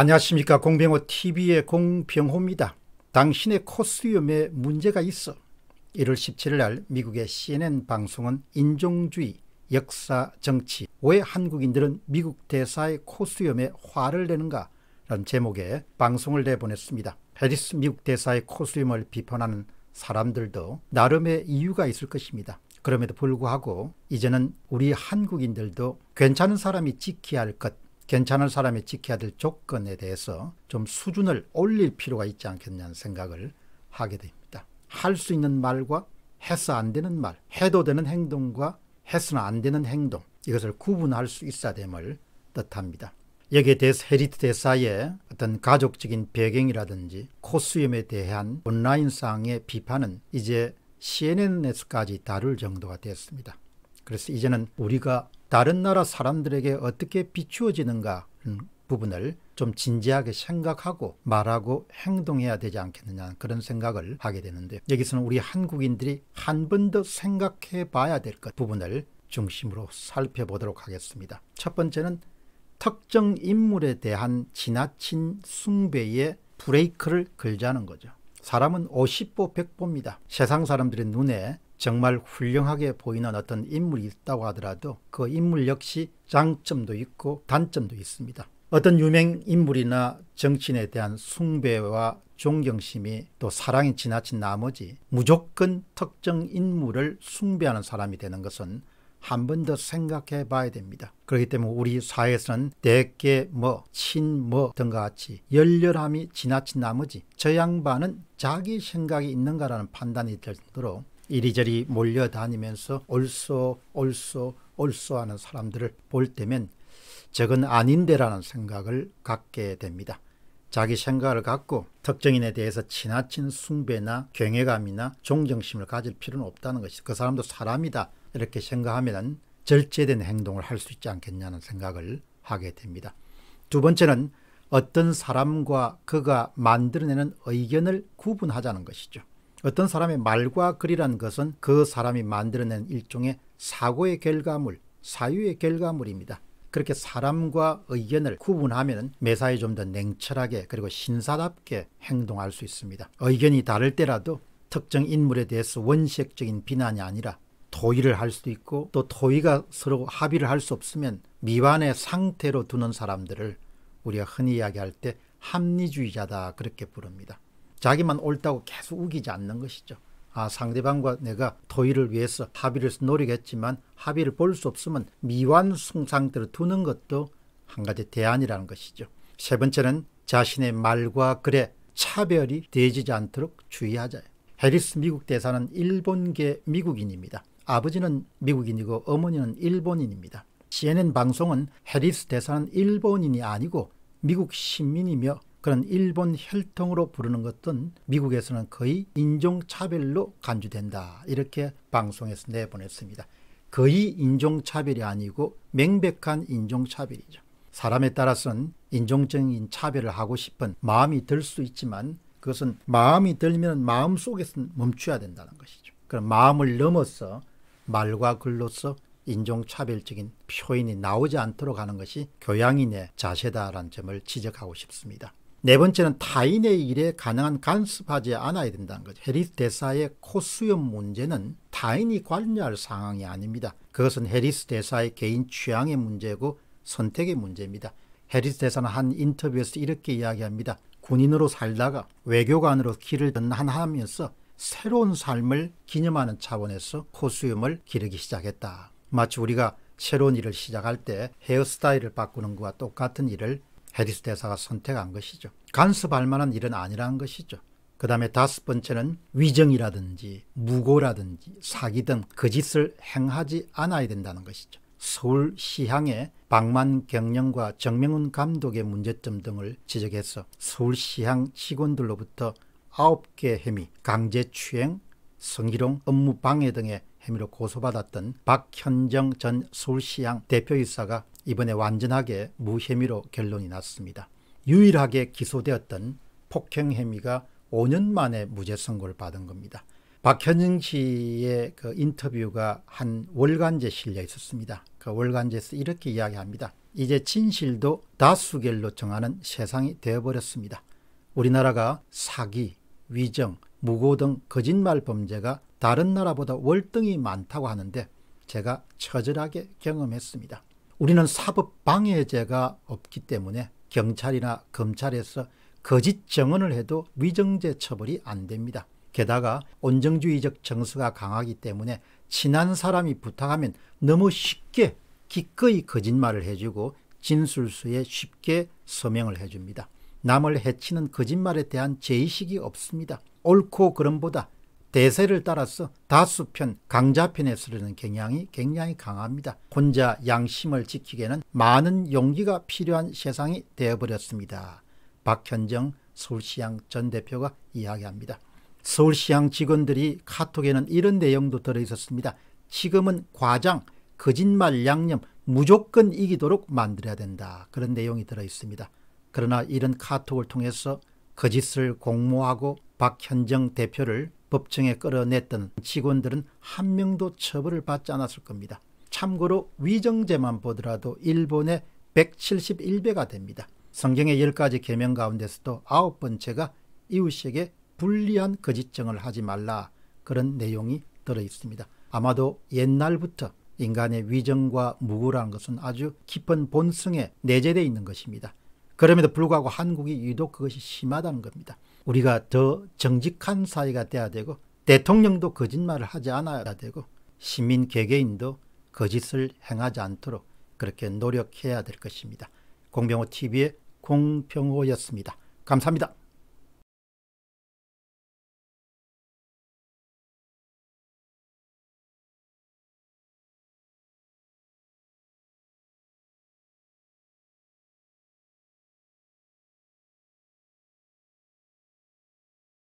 안녕하십니까 공병호 TV의 공병호입니다. 당신의 코스염에 문제가 있어 1월 17일 날 미국의 CNN 방송은 인종주의, 역사, 정치 왜 한국인들은 미국 대사의 코스염에 화를 내는가 라는 제목의 방송을 내보냈습니다. 해리스 미국 대사의 코스염을 비판하는 사람들도 나름의 이유가 있을 것입니다. 그럼에도 불구하고 이제는 우리 한국인들도 괜찮은 사람이 지켜야 할 것, 괜찮은 사람이 지켜야 될 조건에 대해서 좀 수준을 올릴 필요가 있지 않겠냐는 생각을 하게 됩니다. 할 수 있는 말과 해서 안 되는 말, 해도 되는 행동과 해서는 안 되는 행동 이것을 구분할 수 있어야 됨을 뜻합니다. 여기에 대해서 헤리트 대사의 어떤 가족적인 배경이라든지 코스염에 대한 온라인상의 비판은 이제 CNN에서까지 다룰 정도가 됐습니다. 그래서 이제는 우리가 다른 나라 사람들에게 어떻게 비추어지는가 음, 부분을 좀 진지하게 생각하고 말하고 행동해야 되지 않겠느냐 그런 생각을 하게 되는데 여기서는 우리 한국인들이 한 번 더 생각해 봐야 될 것 부분을 중심으로 살펴보도록 하겠습니다. 첫 번째는 특정 인물에 대한 지나친 숭배에 브레이크를 걸자는 거죠. 사람은 50보 100보입니다. 세상 사람들의 눈에 정말 훌륭하게 보이는 어떤 인물이 있다고 하더라도 그 인물 역시 장점도 있고 단점도 있습니다. 어떤 유명 인물이나 정치인에 대한 숭배와 존경심이 또 사랑이 지나친 나머지 무조건 특정 인물을 숭배하는 사람이 되는 것은 한 번 더 생각해 봐야 됩니다. 그렇기 때문에 우리 사회에서는 대개 뭐, 친 뭐 등과 같이 열렬함이 지나친 나머지 저 양반은 자기 생각이 있는가라는 판단이 될 정도로 이리저리 몰려다니면서 올소 올소 올소 하는 사람들을 볼 때면 적은 아닌데라는 생각을 갖게 됩니다. 자기 생각을 갖고 특정인에 대해서 지나친 숭배나 경외감이나 존경심을 가질 필요는 없다는 것이 그 사람도 사람이다 이렇게 생각하면 절제된 행동을 할 수 있지 않겠냐는 생각을 하게 됩니다. 두 번째는 어떤 사람과 그가 만들어내는 의견을 구분하자는 것이죠. 어떤 사람의 말과 글이란 것은 그 사람이 만들어낸 일종의 사고의 결과물, 사유의 결과물입니다. 그렇게 사람과 의견을 구분하면 매사에 좀 더 냉철하게 그리고 신사답게 행동할 수 있습니다. 의견이 다를 때라도 특정 인물에 대해서 원색적인 비난이 아니라 토의를 할 수도 있고 또 토의가 서로 합의를 할 수 없으면 미완의 상태로 두는 사람들을 우리가 흔히 이야기할 때 합리주의자다 그렇게 부릅니다. 자기만 옳다고 계속 우기지 않는 것이죠. 아, 상대방과 내가 토의를 위해서 합의를 노리겠지만 합의를 볼 수 없으면 미완성 상태로 두는 것도 한 가지 대안이라는 것이죠. 세 번째는 자신의 말과 글에 차별이 되지 않도록 주의하자. 해리스 미국 대사는 일본계 미국인입니다. 아버지는 미국인이고 어머니는 일본인입니다. CNN 방송은 해리스 대사는 일본인이 아니고 미국 시민이며 그런 일본 혈통으로 부르는 것은 미국에서는 거의 인종차별로 간주된다. 이렇게 방송에서 내보냈습니다. 거의 인종차별이 아니고 명백한 인종차별이죠. 사람에 따라서는 인종적인 차별을 하고 싶은 마음이 들 수 있지만 그것은 마음이 들면 마음 속에서 멈춰야 된다는 것이죠. 그럼 마음을 넘어서 말과 글로서 인종차별적인 표현이 나오지 않도록 하는 것이 교양인의 자세다라는 점을 지적하고 싶습니다. 네 번째는 타인의 일에 가능한 간섭하지 않아야 된다는 거죠. 해리스 대사의 코수염 문제는 타인이 관여할 상황이 아닙니다. 그것은 해리스 대사의 개인 취향의 문제고 선택의 문제입니다. 해리스 대사는 한 인터뷰에서 이렇게 이야기합니다. 군인으로 살다가 외교관으로 길을 전환하면서 새로운 삶을 기념하는 차원에서 코수염을 기르기 시작했다. 마치 우리가 새로운 일을 시작할 때 헤어스타일을 바꾸는 것과 똑같은 일을 해디스 대사가 선택한 것이죠. 간섭할 만한 일은 아니라는 것이죠. 그 다음에 다섯 번째는 위정이라든지 무고라든지 사기 등 거짓을 그 행하지 않아야 된다는 것이죠. 서울 시향의 박만 경영과 정명훈 감독의 문제점 등을 지적해서 서울 시향 직원들로부터 9개 혐의, 강제 추행, 성희롱, 업무 방해 등의 혐의로 고소받았던 박현정 전 서울시향 대표이사가 이번에 완전하게 무혐의로 결론이 났습니다. 유일하게 기소되었던 폭행 혐의가 5년 만에 무죄 선고를 받은 겁니다. 박현영 씨의 그 인터뷰가 한 월간지에 실려 있었습니다. 그 월간지에서 이렇게 이야기합니다. 이제 진실도 다수결로 정하는 세상이 되어버렸습니다. 우리나라가 사기, 위정, 무고 등 거짓말 범죄가 다른 나라보다 월등히 많다고 하는데 제가 처절하게 경험했습니다. 우리는 사법 방해죄가 없기 때문에 경찰이나 검찰에서 거짓 증언을 해도 위정죄 처벌이 안 됩니다. 게다가 온정주의적 정서가 강하기 때문에 친한 사람이 부탁하면 너무 쉽게 기꺼이 거짓말을 해주고 진술수에 쉽게 서명을 해줍니다. 남을 해치는 거짓말에 대한 제의식이 없습니다. 옳고 그름보다 대세를 따라서 다수편, 강자편에 쓰르는 경향이 굉장히 강합니다. 혼자 양심을 지키기에는 많은 용기가 필요한 세상이 되어버렸습니다. 박현정 서울시향 전 대표가 이야기합니다. 서울시향 직원들이 카톡에는 이런 내용도 들어있었습니다. 지금은 과장, 거짓말 양념, 무조건 이기도록 만들어야 된다. 그런 내용이 들어있습니다. 그러나 이런 카톡을 통해서 거짓을 공모하고 박현정 대표를 법정에 끌어냈던 직원들은 한 명도 처벌을 받지 않았을 겁니다. 참고로 위정제만 보더라도 일본의 171배가 됩니다. 성경의 10가지 계명 가운데서도 아홉 번째가 이웃에게 불리한 거짓증을 하지 말라 그런 내용이 들어 있습니다. 아마도 옛날부터 인간의 위정과 무고라는 것은 아주 깊은 본성에 내재되어 있는 것입니다. 그럼에도 불구하고 한국이 유독 그것이 심하다는 겁니다. 우리가 더 정직한 사회가 돼야 되고 대통령도 거짓말을 하지 않아야 되고 시민 개개인도 거짓을 행하지 않도록 그렇게 노력해야 될 것입니다. 공병호 TV의 공병호였습니다. 감사합니다.